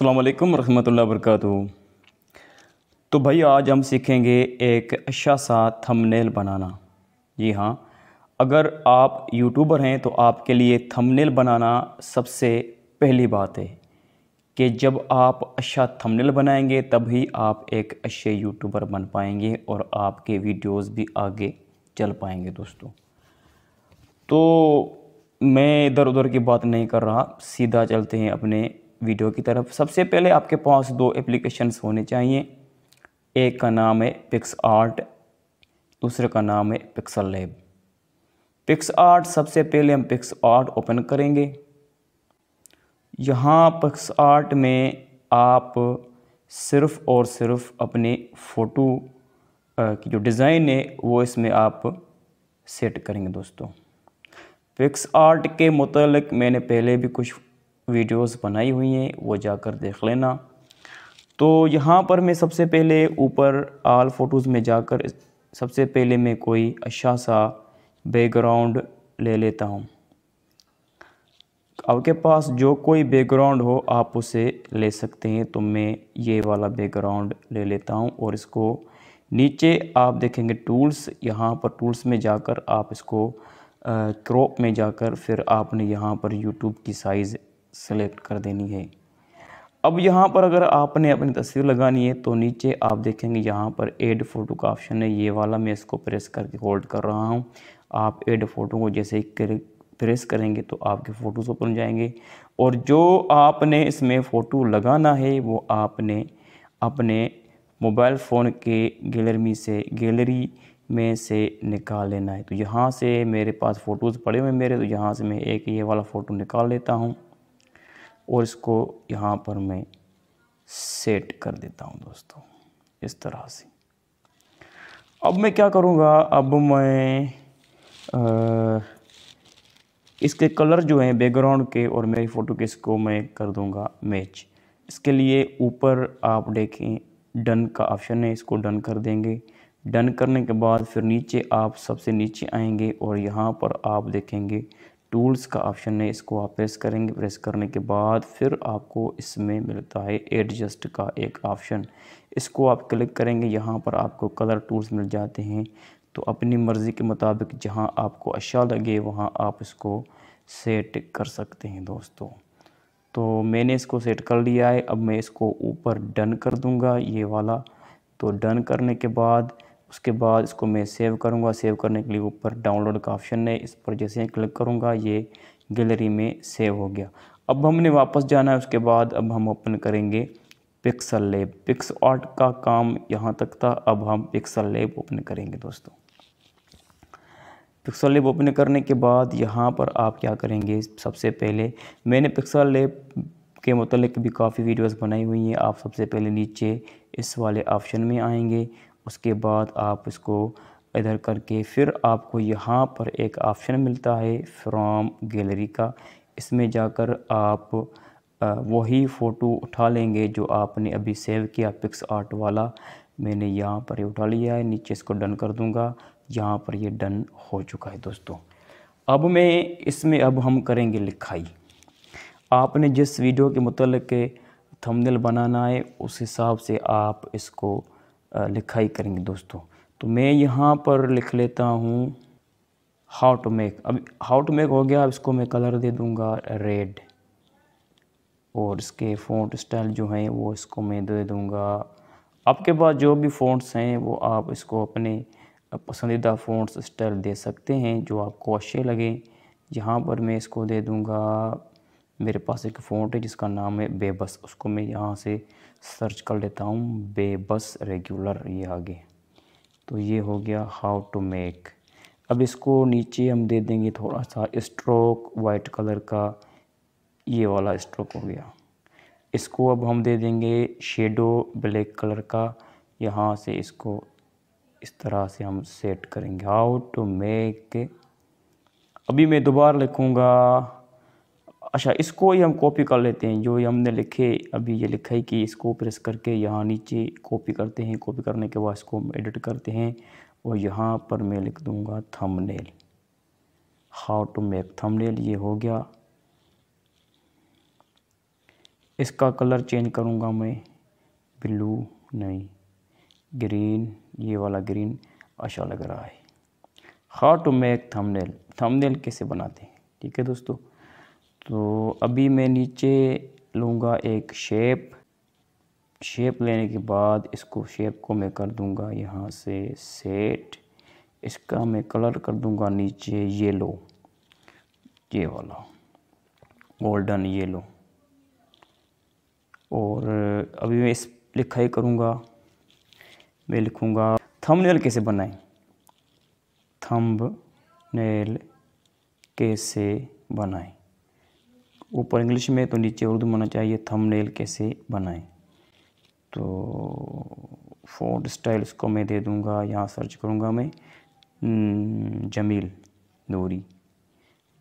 अल्लाम ला वरक तो भाई आज हम सीखेंगे एक अच्छा सा थंबनेल बनाना जी हाँ अगर आप यूट्यूबर हैं तो आपके लिए थंबनेल बनाना सबसे पहली बात है कि जब आप अच्छा थंबनेल बनाएंगे तभी आप एक अच्छे यूट्यूबर बन पाएंगे और आपके वीडियोस भी आगे चल पाएंगे दोस्तों तो मैं इधर उधर की बात नहीं कर रहा सीधा चलते हैं अपने वीडियो की तरफ सबसे पहले आपके पास दो एप्लीकेशंस होने चाहिए एक का नाम है पिक्स आर्ट दूसरे का नाम है पिक्सल लैब पिक्स आर्ट सबसे पहले हम पिक्स आर्ट ओपन करेंगे यहाँ पिक्स आर्ट में आप सिर्फ़ और सिर्फ अपने फ़ोटो की जो डिज़ाइन है वो इसमें आप सेट करेंगे दोस्तों पिक्स आर्ट के मतलब मैंने पहले भी कुछ वीडियोस बनाई हुई हैं वो जाकर देख लेना तो यहाँ पर मैं सबसे पहले ऊपर आल फ़ोटोज़ में जाकर सबसे पहले मैं कोई अच्छा सा बैकग्राउंड ले लेता हूँ आपके पास जो कोई बैकग्राउंड हो आप उसे ले सकते हैं तो मैं ये वाला बैकग्राउंड ले लेता हूँ और इसको नीचे आप देखेंगे टूल्स यहाँ पर टूल्स में जाकर आप इसको क्रॉप में जाकर फिर आपने यहाँ पर यूट्यूब की साइज़ सेलेक्ट कर देनी है अब यहाँ पर अगर आपने अपनी तस्वीर लगानी है तो नीचे आप देखेंगे यहाँ पर एड फ़ोटो का ऑप्शन है ये वाला मैं इसको प्रेस करके होल्ड कर रहा हूँ आप एड फ़ोटो को जैसे ही प्रेस करेंगे तो आपके फ़ोटोज़ ओपन जाएंगे और जो आपने इसमें फ़ोटो लगाना है वो आपने अपने मोबाइल फ़ोन के गैलरी से गैलरी में से निकाल लेना है तो यहाँ से मेरे पास फ़ोटोज़ पड़े हुए मेरे तो यहाँ से मैं एक ये वाला फ़ोटो निकाल लेता हूँ और इसको यहाँ पर मैं सेट कर देता हूँ दोस्तों इस तरह से अब मैं क्या करूँगा अब मैं आ, इसके कलर जो हैं बैकग्राउंड के और मेरी फ़ोटो के इसको मैं कर दूँगा मैच इसके लिए ऊपर आप देखें डन का ऑप्शन है इसको डन कर देंगे डन करने के बाद फिर नीचे आप सबसे नीचे आएंगे और यहाँ पर आप देखेंगे टूल्स का ऑप्शन है इसको आप प्रेस करेंगे प्रेस करने के बाद फिर आपको इसमें मिलता है एडजस्ट का एक ऑप्शन इसको आप क्लिक करेंगे यहाँ पर आपको कलर टूल्स मिल जाते हैं तो अपनी मर्ज़ी के मुताबिक जहाँ आपको अच्छा लगे वहाँ आप इसको सेट कर सकते हैं दोस्तों तो मैंने इसको सेट कर लिया है अब मैं इसको ऊपर डन कर दूँगा ये वाला तो डन करने के बाद उसके बाद इसको मैं सेव करूँगा सेव करने के लिए ऊपर डाउनलोड का ऑप्शन है इस पर जैसे ही क्लिक करूँगा ये गैलरी में सेव हो गया अब हमने वापस जाना है उसके बाद अब हम ओपन करेंगे पिक्सल लेब पिक्स आर्ट का काम यहाँ तक था अब हम पिक्सल लेब ओपन करेंगे दोस्तों पिक्सल लेब ओपन करने के बाद यहाँ पर आप क्या करेंगे सबसे पहले मैंने पिक्सल लेब के मतलब भी काफ़ी वीडियोस बनाई हुई हैं आप सबसे पहले नीचे इस वाले ऑप्शन में आएंगे उसके बाद आप इसको इधर करके फिर आपको यहाँ पर एक ऑप्शन मिलता है फ्रॉम गैलरी का इसमें जाकर आप वही फ़ोटो उठा लेंगे जो आपने अभी सेव किया पिक्स आर्ट वाला मैंने यहाँ पर ये उठा लिया है नीचे इसको डन कर दूँगा यहाँ पर ये डन हो चुका है दोस्तों अब मैं इसमें अब हम करेंगे लिखाई आपने जिस वीडियो के मतलब के थंबनेल बनाना है उस हिसाब से आप इसको लिखाई करेंगे दोस्तों तो मैं यहाँ पर लिख लेता हूँ हाउ टू मेक अब हाउ टू मेक हो गया अब इसको मैं कलर दे दूँगा रेड और इसके फ़ॉन्ट स्टाइल जो हैं वो इसको मैं दे दूँगा आपके पास जो भी फ़ॉन्ट्स हैं वो आप इसको अपने पसंदीदा फ़ॉन्ट्स स्टाइल दे सकते हैं जो आपको अच्छे लगे यहाँ पर मैं इसको दे दूँगा मेरे पास एक फ़ॉन्ट है जिसका नाम है बेबस उसको मैं यहाँ से सर्च कर लेता हूँ बेबस रेगुलर ये आगे तो ये हो गया हाउ टू मेक अब इसको नीचे हम दे देंगे थोड़ा सा स्ट्रोक वाइट कलर का ये वाला स्ट्रोक हो गया इसको अब हम दे देंगे शेडो ब्लैक कलर का यहाँ से इसको इस तरह से हम सेट करेंगे हाउ टू मेक अभी मैं दोबारा लिखूँगा अच्छा इसको ही हम कॉपी कर लेते हैं जो ये हमने लिखे अभी ये लिखा है कि इसको प्रेस करके यहाँ नीचे कॉपी करते हैं कॉपी करने के बाद इसको हम एडिट करते हैं और यहाँ पर मैं लिख दूँगा thumbnail how to make thumbnail ये हो गया इसका कलर चेंज करूँगा मैं ब्लू नहीं ग्रीन ये वाला ग्रीन अच्छा लग रहा है how to make thumbnail thumbnail कैसे बनाते हैं ठीक है दोस्तों तो अभी मैं नीचे लूँगा एक शेप शेप लेने के बाद इसको शेप को मैं कर दूँगा यहाँ से सेट इसका मैं कलर कर दूँगा नीचे येलो ये वाला गोल्डन येलो और अभी मैं इस लिखाई करूँगा मैं लिखूँगा थंबनेल कैसे बनाएं थम्ब नेल कैसे बनाएं ऊपर इंग्लिश में तो नीचे उर्दू में होना चाहिए थंबनेल कैसे बनाएं तो फोर्ड स्टाइल इसको मैं दे दूंगा यहाँ सर्च करूँगा मैं हम्म, जमील नूरी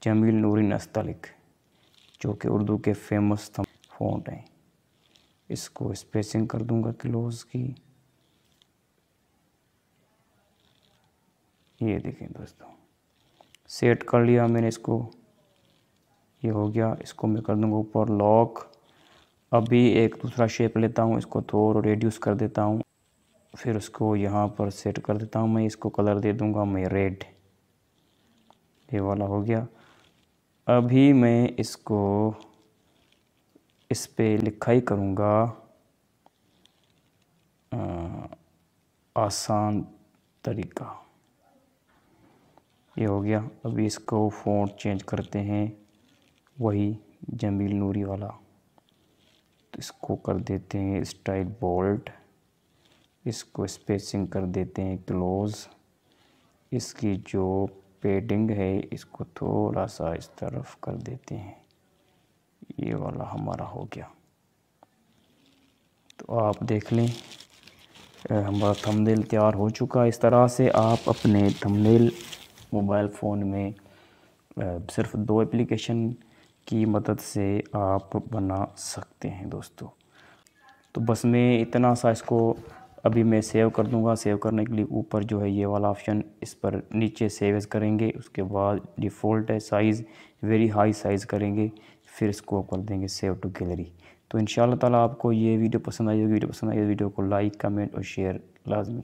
जमील नूरी नस्तलिक जो कि उर्दू के फेमस थम फोर्ट हैं इसको स्पेसिंग कर दूंगा क्लोज की ये देखें दोस्तों सेट कर लिया मैंने इसको ये हो गया इसको मैं कर दूँगा ऊपर लॉक अभी एक दूसरा शेप लेता हूँ इसको थोड़ा रेड्यूस कर देता हूँ फिर उसको यहाँ पर सेट कर देता हूँ मैं इसको कलर दे दूँगा मैं रेड ये वाला हो गया अभी मैं इसको इस पर लिखा ही करूँगा आसान तरीका ये हो गया अभी इसको फ़ॉन्ट चेंज करते हैं वही जमील नूरी वाला तो इसको कर देते हैं स्टाइल बोल्ट इसको स्पेसिंग कर देते हैं क्लोज इसकी जो पेडिंग है इसको थोड़ा सा इस तरफ कर देते हैं ये वाला हमारा हो गया तो आप देख लें हमारा थंबनेल तैयार हो चुका है इस तरह से आप अपने थंबनेल मोबाइल फ़ोन में सिर्फ दो एप्लीकेशन की मदद से आप बना सकते हैं दोस्तों तो बस मैं इतना सा इसको अभी मैं सेव कर दूंगा सेव करने के लिए ऊपर जो है ये वाला ऑप्शन इस पर नीचे सेव करेंगे उसके बाद डिफ़ॉल्ट है साइज़ वेरी हाई साइज़ करेंगे फिर इसको कर देंगे सेव टू गैलरी तो इन ताला आपको ये वीडियो पसंद आई होगी वीडियो पसंद आई तो वीडियो को लाइक कमेंट और शेयर लाजमी